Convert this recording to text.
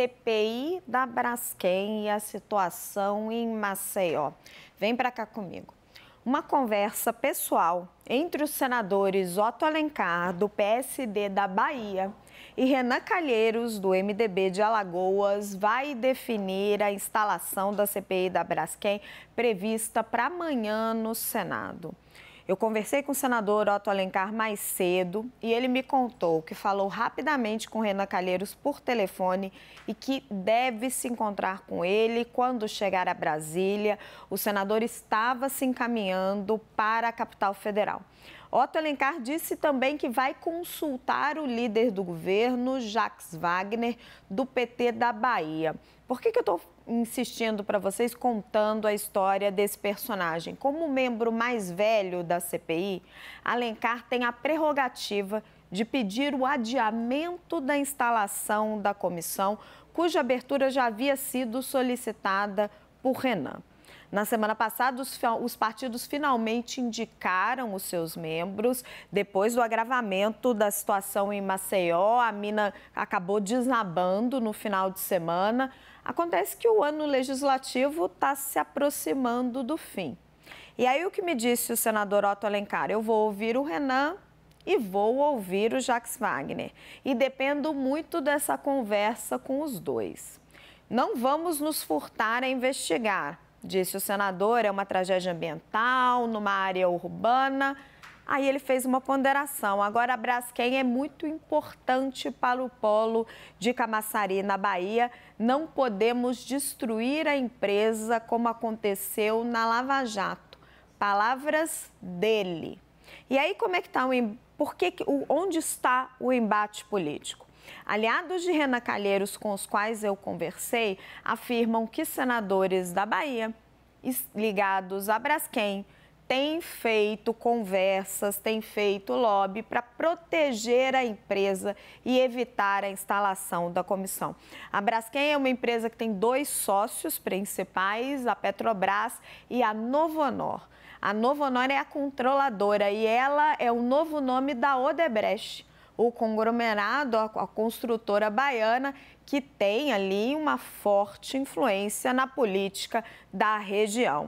CPI da Braskem e a situação em Maceió. Vem para cá comigo. Uma conversa pessoal entre os senadores Otto Alencar, do PSD da Bahia, e Renan Calheiros, do MDB de Alagoas, vai definir a instalação da CPI da Braskem prevista para amanhã no Senado. Eu conversei com o senador Otto Alencar mais cedo e ele me contou que falou rapidamente com Renan Calheiros por telefone e que deve se encontrar com ele quando chegar a Brasília. O senador estava se encaminhando para a capital federal. Otto Alencar disse também que vai consultar o líder do governo, Jax Wagner, do PT da Bahia. Por que, que eu estou insistindo para vocês contando a história desse personagem? Como membro mais velho da CPI, Alencar tem a prerrogativa de pedir o adiamento da instalação da comissão, cuja abertura já havia sido solicitada por Renan. Na semana passada, os, os, partidos finalmente indicaram os seus membros. Depois do agravamento da situação em Maceió, a mina acabou desnabando no final de semana. Acontece que o ano legislativo está se aproximando do fim. E aí, o que me disse o senador Otto Alencar? Eu vou ouvir o Renan e vou ouvir o Jax Wagner. E dependo muito dessa conversa com os dois. Não vamos nos furtar a investigar, Disse o senador, é uma tragédia ambiental, numa área urbana. Aí ele fez uma ponderação. Agora, a Braskem é muito importante para o polo de Camaçari, na Bahia. Não podemos destruir a empresa como aconteceu na Lava Jato. Palavras dele. E aí, como é que está o. Por que, onde está o embate político? Aliados de Renan Calheiros com os quais eu conversei afirmam que senadores da Bahia ligados a Braskem têm feito conversas, têm feito lobby para proteger a empresa e evitar a instalação da comissão. A Braskem é uma empresa que tem dois sócios principais, a Petrobras e a Novonor. A Novonor é a controladora e ela é o novo nome da Odebrecht o conglomerado, a, a construtora baiana, que tem ali uma forte influência na política da região.